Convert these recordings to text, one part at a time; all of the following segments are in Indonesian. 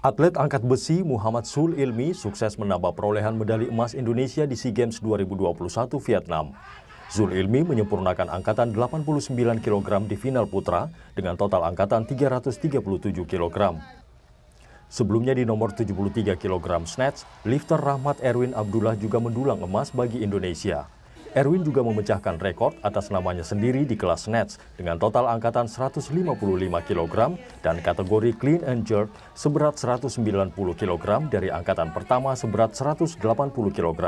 Atlet angkat besi Muhammad Sul Ilmi sukses menambah perolehan medali emas Indonesia di SEA Games 2021 Vietnam. Zul Ilmi menyempurnakan angkatan 89 kg di final putra dengan total angkatan 337 kg. Sebelumnya di nomor 73 kg snatch, lifter Rahmat Erwin Abdullah juga mendulang emas bagi Indonesia. Erwin juga memecahkan rekor atas namanya sendiri di kelas Nets dengan total angkatan 155 kg dan kategori Clean and Jerk seberat 190 kg dari angkatan pertama seberat 180 kg.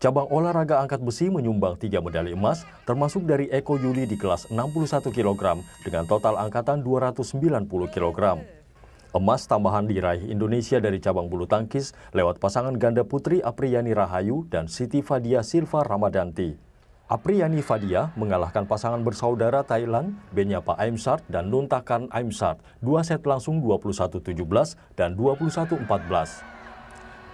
Cabang olahraga angkat besi menyumbang tiga medali emas, termasuk dari Eko Yuli di kelas 61 kg dengan total angkatan 290 kg. Emas tambahan diraih Indonesia dari cabang bulu tangkis lewat pasangan ganda putri Apriyani Rahayu dan Siti Fadia Silva Ramadanti. Apriyani Fadia mengalahkan pasangan bersaudara Thailand, Benyapa Aimsart dan Nuntakan Aimsart, dua set langsung 21-17 dan 21-14.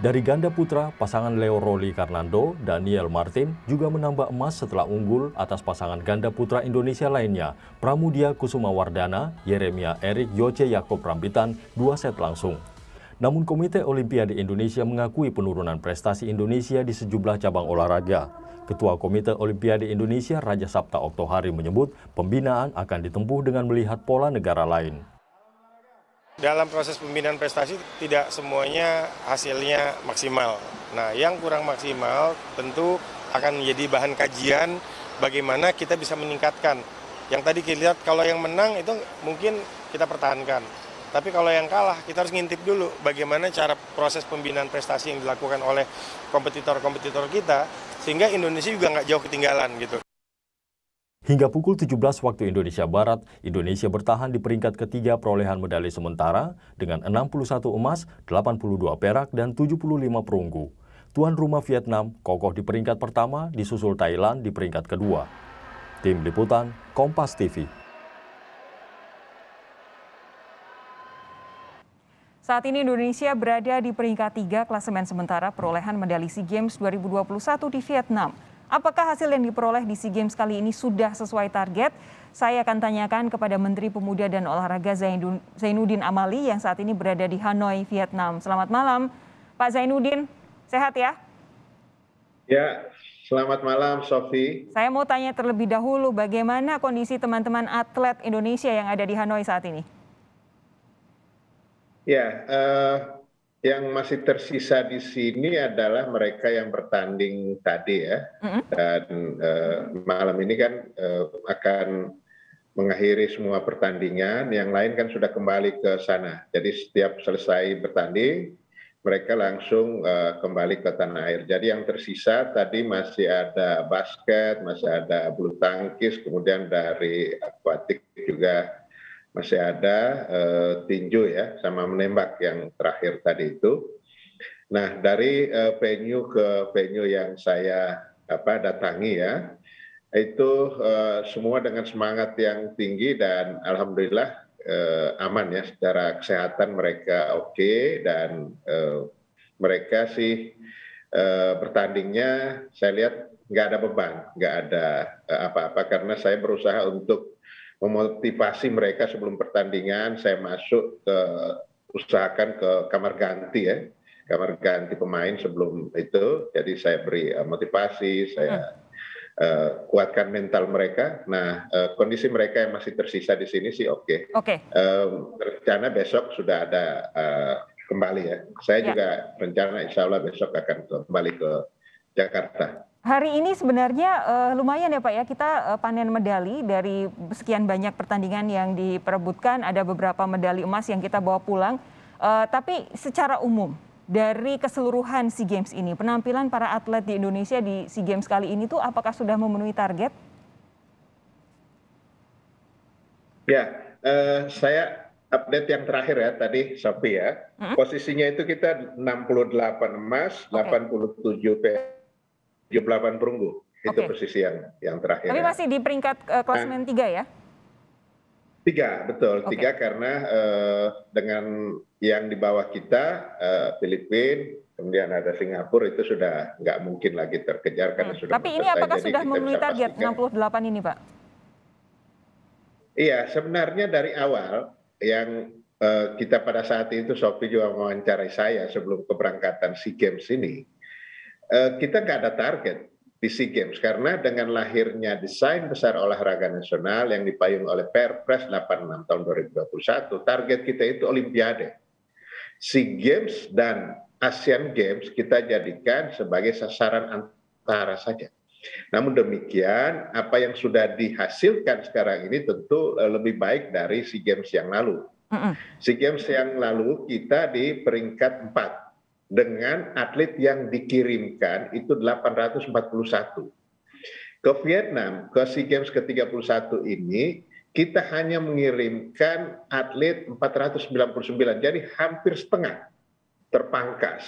Dari ganda putra, pasangan Leo Roli Karnando, Daniel Martin juga menambah emas setelah unggul atas pasangan ganda putra Indonesia lainnya, Pramudia Kusuma Wardana, Yeremia Erik Yoce Yakob Rambitan, dua set langsung. Namun Komite Olimpiade Indonesia mengakui penurunan prestasi Indonesia di sejumlah cabang olahraga. Ketua Komite Olimpiade Indonesia Raja Sabta Oktohari menyebut pembinaan akan ditempuh dengan melihat pola negara lain dalam proses pembinaan prestasi tidak semuanya hasilnya maksimal. Nah, yang kurang maksimal tentu akan menjadi bahan kajian bagaimana kita bisa meningkatkan. Yang tadi kita lihat kalau yang menang itu mungkin kita pertahankan. Tapi kalau yang kalah kita harus ngintip dulu bagaimana cara proses pembinaan prestasi yang dilakukan oleh kompetitor-kompetitor kita sehingga Indonesia juga nggak jauh ketinggalan gitu. Hingga pukul 17 waktu Indonesia Barat, Indonesia bertahan di peringkat ketiga perolehan medali sementara dengan 61 emas, 82 perak, dan 75 perunggu. Tuan rumah Vietnam kokoh di peringkat pertama, disusul Thailand di peringkat kedua. Tim Liputan, Kompas TV. Saat ini Indonesia berada di peringkat tiga klasemen sementara perolehan medali SEA Games 2021 di Vietnam. Apakah hasil yang diperoleh di SEA Games kali ini sudah sesuai target? Saya akan tanyakan kepada Menteri Pemuda dan Olahraga Zainuddin Amali yang saat ini berada di Hanoi, Vietnam. Selamat malam, Pak Zainuddin. Sehat ya? Ya, selamat malam Sofi. Saya mau tanya terlebih dahulu bagaimana kondisi teman-teman atlet Indonesia yang ada di Hanoi saat ini? Ya, uh, yang masih tersisa di sini adalah mereka yang bertanding tadi ya dan uh, malam ini kan uh, akan mengakhiri semua pertandingan yang lain kan sudah kembali ke sana jadi setiap selesai bertanding mereka langsung uh, kembali ke tanah air jadi yang tersisa tadi masih ada basket masih ada bulu tangkis kemudian dari akuatik juga masih ada eh, tinju ya sama menembak yang terakhir tadi itu. Nah dari eh, venue ke venue yang saya apa datangi ya itu eh, semua dengan semangat yang tinggi dan alhamdulillah aman ya secara kesehatan mereka oke okay, dan mereka sih bertandingnya saya lihat nggak ada beban nggak ada apa-apa karena saya berusaha untuk memotivasi mereka sebelum pertandingan saya masuk ke usahakan ke kamar ganti ya kamar ganti pemain sebelum itu jadi saya beri uh, motivasi saya uh, kuatkan mental mereka nah uh, kondisi mereka yang masih tersisa di sini sih oke okay. oke okay. uh, rencana besok sudah ada uh, kembali ya saya ya. juga rencana insya Allah besok akan kembali ke Jakarta Hari ini sebenarnya uh, lumayan ya Pak ya kita uh, panen medali dari sekian banyak pertandingan yang diperebutkan ada beberapa medali emas yang kita bawa pulang. Uh, tapi secara umum dari keseluruhan SEA Games ini penampilan para atlet di Indonesia di SEA Games kali ini tuh apakah sudah memenuhi target? Ya, uh, saya update yang terakhir ya tadi Sophie ya. Posisinya itu kita 68 emas, okay. 87 perak 78 perunggu. Itu okay. posisi yang yang terakhir. Tapi ya. masih di peringkat uh, e, klasemen kan. nah, 3 ya? Tiga, betul. Okay. Tiga karena uh, dengan yang di bawah kita, uh, e, Filipina, kemudian ada Singapura, itu sudah nggak mungkin lagi terkejar hmm. karena hmm. sudah Tapi ini apakah Jadi sudah memenuhi target 68 ini Pak? Iya, sebenarnya dari awal yang uh, kita pada saat itu Sophie juga mewawancarai saya sebelum keberangkatan SEA Games ini Eh, kita nggak ada target di SEA Games karena dengan lahirnya desain besar olahraga nasional yang dipayung oleh Perpres 86 tahun 2021, target kita itu Olimpiade. SEA Games dan ASEAN Games kita jadikan sebagai sasaran antara saja. Namun demikian, apa yang sudah dihasilkan sekarang ini tentu eh, lebih baik dari SEA Games yang lalu. SEA Games yang lalu kita di peringkat 4 dengan atlet yang dikirimkan itu 841. Ke Vietnam, ke SEA Games ke-31 ini, kita hanya mengirimkan atlet 499, jadi hampir setengah terpangkas.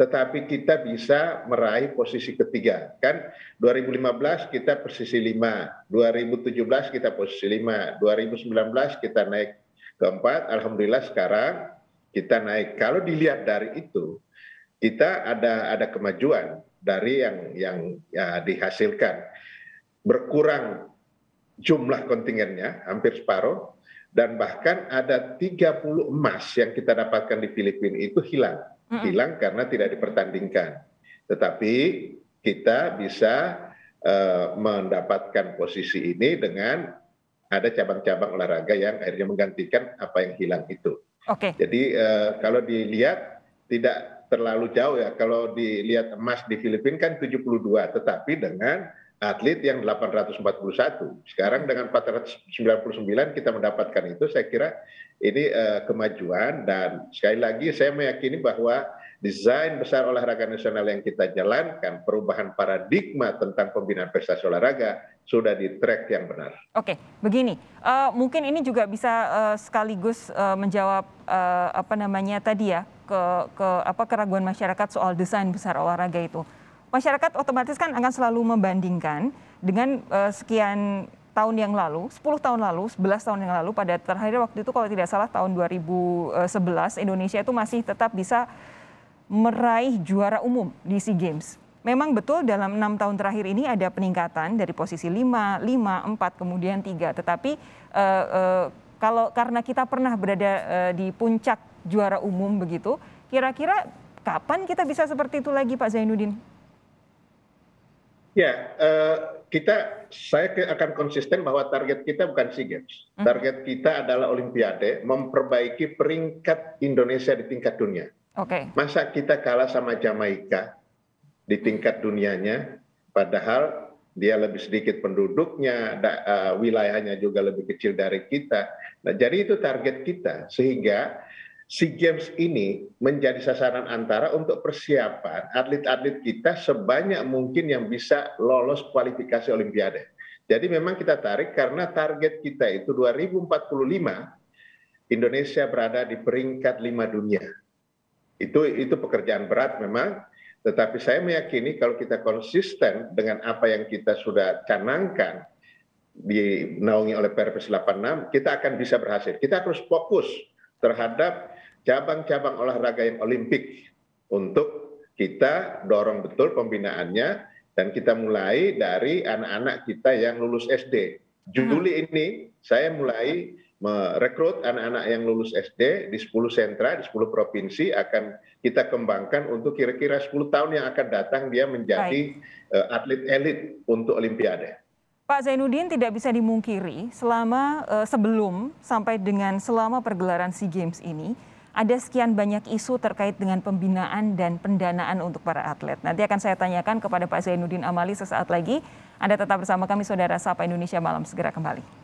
Tetapi kita bisa meraih posisi ketiga. Kan 2015 kita posisi lima, 2017 kita posisi lima, 2019 kita naik keempat, Alhamdulillah sekarang kita naik. Kalau dilihat dari itu, kita ada ada kemajuan dari yang yang ya, dihasilkan berkurang jumlah kontingennya hampir separuh dan bahkan ada 30 emas yang kita dapatkan di Filipina itu hilang hilang karena tidak dipertandingkan tetapi kita bisa uh, mendapatkan posisi ini dengan ada cabang-cabang olahraga yang akhirnya menggantikan apa yang hilang itu. Oke. jadi eh, kalau dilihat tidak terlalu jauh ya kalau dilihat emas di filipina kan 72, tetapi dengan atlet yang 841 sekarang dengan 499 kita mendapatkan itu saya kira ini eh, kemajuan dan sekali lagi saya meyakini bahwa desain besar olahraga nasional yang kita jalankan, perubahan paradigma tentang pembinaan prestasi olahraga sudah di track yang benar. Oke, begini, uh, mungkin ini juga bisa uh, sekaligus uh, menjawab uh, apa namanya tadi ya ke ke apa keraguan masyarakat soal desain besar olahraga itu. Masyarakat otomatis kan akan selalu membandingkan dengan uh, sekian tahun yang lalu, 10 tahun lalu, 11 tahun yang lalu pada terakhir waktu itu kalau tidak salah tahun 2011 Indonesia itu masih tetap bisa meraih juara umum di SEA Games. Memang betul dalam enam tahun terakhir ini ada peningkatan dari posisi 5, 5, 4, kemudian 3. Tetapi uh, uh, kalau karena kita pernah berada uh, di puncak juara umum begitu, kira-kira kapan kita bisa seperti itu lagi Pak Zainuddin? Ya, uh, kita saya akan konsisten bahwa target kita bukan SEA Games. Hmm. Target kita adalah Olimpiade, memperbaiki peringkat Indonesia di tingkat dunia. Okay. Masa kita kalah sama Jamaika di tingkat dunianya, padahal dia lebih sedikit penduduknya, da, uh, wilayahnya juga lebih kecil dari kita. Nah, jadi itu target kita sehingga SEA Games ini menjadi sasaran antara untuk persiapan atlet-atlet kita sebanyak mungkin yang bisa lolos kualifikasi olimpiade. Jadi memang kita tarik karena target kita itu 2045 Indonesia berada di peringkat lima dunia itu itu pekerjaan berat memang tetapi saya meyakini kalau kita konsisten dengan apa yang kita sudah canangkan dinaungi oleh Perpres 86 kita akan bisa berhasil kita harus fokus terhadap cabang-cabang olahraga yang olimpik untuk kita dorong betul pembinaannya dan kita mulai dari anak-anak kita yang lulus SD. Juli ini saya mulai merekrut anak-anak yang lulus SD di 10 sentra, di 10 provinsi akan kita kembangkan untuk kira-kira 10 tahun yang akan datang dia menjadi Baik. Eh, atlet elit untuk Olimpiade. Pak Zainuddin tidak bisa dimungkiri selama eh, sebelum sampai dengan selama pergelaran SEA Games ini ada sekian banyak isu terkait dengan pembinaan dan pendanaan untuk para atlet. Nanti akan saya tanyakan kepada Pak Zainuddin Amali sesaat lagi. Anda tetap bersama kami Saudara Sapa Indonesia Malam segera kembali.